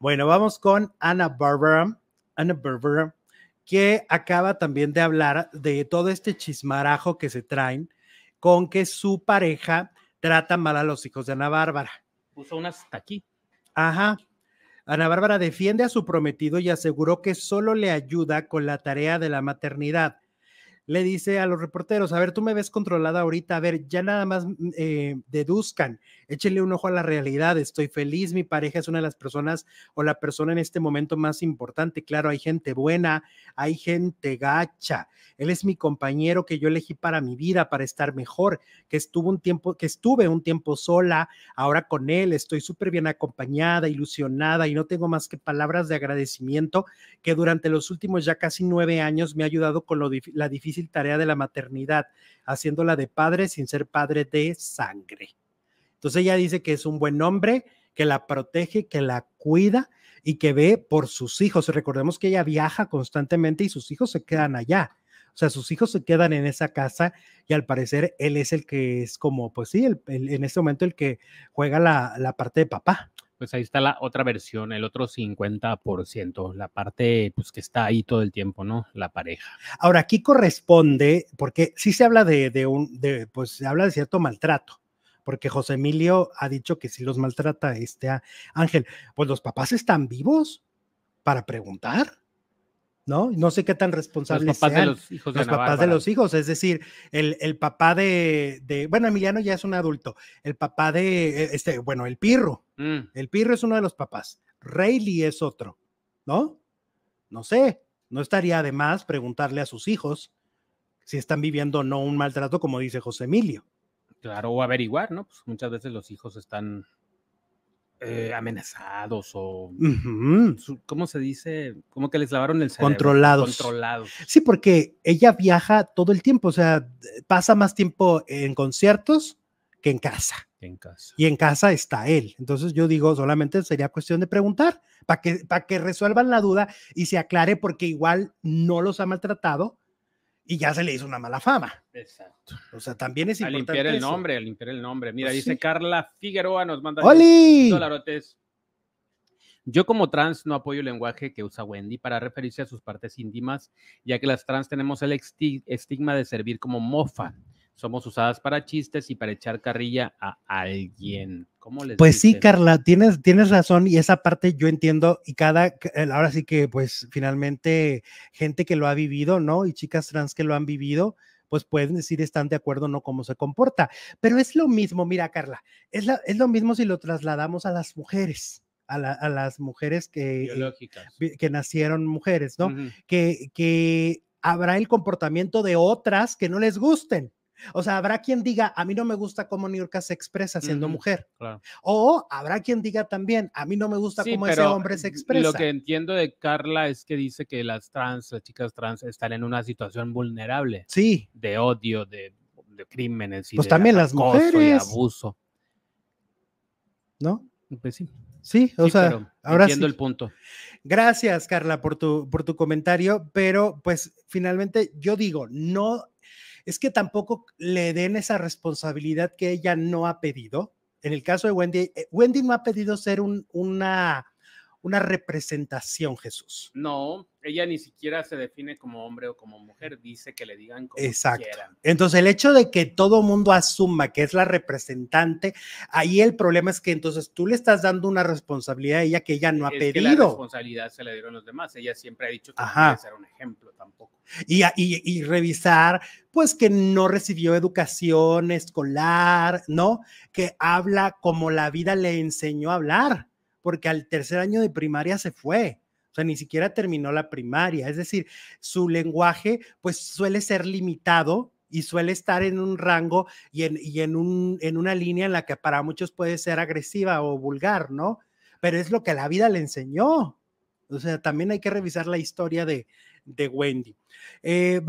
Bueno, vamos con Ana Bárbara, Ana Bárbara, que acaba también de hablar de todo este chismarajo que se traen con que su pareja trata mal a los hijos de Ana Bárbara. Puso unas hasta aquí. Ajá. Ana Bárbara defiende a su prometido y aseguró que solo le ayuda con la tarea de la maternidad le dice a los reporteros, a ver, tú me ves controlada ahorita, a ver, ya nada más mm, eh, deduzcan, échenle un ojo a la realidad, estoy feliz, mi pareja es una de las personas o la persona en este momento más importante, claro, hay gente buena, hay gente gacha, él es mi compañero que yo elegí para mi vida, para estar mejor, que estuvo un tiempo, que estuve un tiempo sola, ahora con él, estoy súper bien acompañada, ilusionada y no tengo más que palabras de agradecimiento que durante los últimos ya casi nueve años me ha ayudado con lo, la difícil tarea de la maternidad, haciéndola de padre sin ser padre de sangre. Entonces ella dice que es un buen hombre, que la protege, que la cuida y que ve por sus hijos. Recordemos que ella viaja constantemente y sus hijos se quedan allá. O sea, sus hijos se quedan en esa casa y al parecer él es el que es como, pues sí, en este momento el que juega la, la parte de papá pues ahí está la otra versión, el otro 50%, la parte pues, que está ahí todo el tiempo, ¿no? La pareja. Ahora, aquí corresponde, porque sí se habla de, un, de, pues se habla de cierto maltrato, porque José Emilio ha dicho que si los maltrata este Ángel, pues los papás están vivos para preguntar. ¿no? No sé qué tan responsables los papás de los hijos. papás de los hijos, es decir, el, papá de, bueno, Emiliano ya es un adulto, el papá de, e, este, bueno, el Pirro, mm. el Pirro es uno de los papás, Rayleigh es otro, ¿no? No sé, no estaría de más preguntarle a sus hijos si están viviendo o no un maltrato, como dice José Emilio. Claro, o averiguar, ¿no? Pues muchas veces los hijos están eh, amenazados o, ¿cómo se dice? Como que les lavaron el cerebro. Controlados. Sí, porque ella viaja todo el tiempo, o sea, pasa más tiempo en conciertos que en casa. En casa. Y en casa está él. Entonces yo digo, solamente sería cuestión de preguntar para que, para que resuelvan la duda y se aclare porque igual no los ha maltratado, y ya se le hizo una mala fama. Exacto. O sea, también es importante. limpiar el nombre, a limpiar el nombre. Mira, pues dice Carla Figueroa, nos manda ¡Oli! Yo como trans no apoyo el lenguaje que usa Wendy para referirse a sus partes íntimas, ya que las trans tenemos el estigma de servir como mofa. Somos usadas para chistes y para echar carrilla a alguien pues sí, Carla, tienes, tienes razón y esa parte yo entiendo y cada, ahora sí que pues finalmente gente que lo ha vivido, ¿no? Y chicas trans que lo han vivido, pues pueden decir están de acuerdo no cómo se comporta. Pero es lo mismo, mira Carla, es, es lo mismo si lo trasladamos a las mujeres. A, las mujeres que, que nacieron mujeres, ¿no? que, que habrá el comportamiento de otras que no les gusten, o sea, habrá quien diga, a mí no me gusta cómo New York se expresa siendo mujer. O habrá quien diga también, a mí no me gusta cómo ese hombre se expresa. Lo que entiendo de Carla es que dice que las trans, las chicas trans, están en una situación vulnerable. Sí. De odio, de, crímenes y pues de también las mujeres. y abuso. ¿No? Pues sí. Sí, o sea, ahora entiendo el punto. Gracias, Carla, por tu, por tu comentario, pero pues finalmente yo digo, no, es que tampoco le den esa responsabilidad que ella no ha pedido. En el caso de Wendy, eh, Wendy no ha pedido ser un, una, una representación, Jesús. No, ella ni siquiera se define como hombre o como mujer, dice que le digan como Exacto. Quieran. Entonces, el hecho de que todo mundo asuma que es la representante, ahí el problema es que entonces tú le estás dando una responsabilidad a ella que ella no ha es pedido. la responsabilidad se la dieron los demás. Ella siempre ha dicho que no ser un ejemplo tampoco. Y, y revisar, pues que no recibió educación escolar, ¿no? Que habla como la vida le enseñó a hablar, porque al tercer año de primaria se fue o sea, ni siquiera terminó la primaria. Es decir, su lenguaje pues suele ser limitado y suele estar en un rango y en, y en, un, en una línea en la que para muchos puede ser agresiva o vulgar, ¿no? Pero es lo que la vida le enseñó. O sea, también hay que revisar la historia de, Wendy. Eh,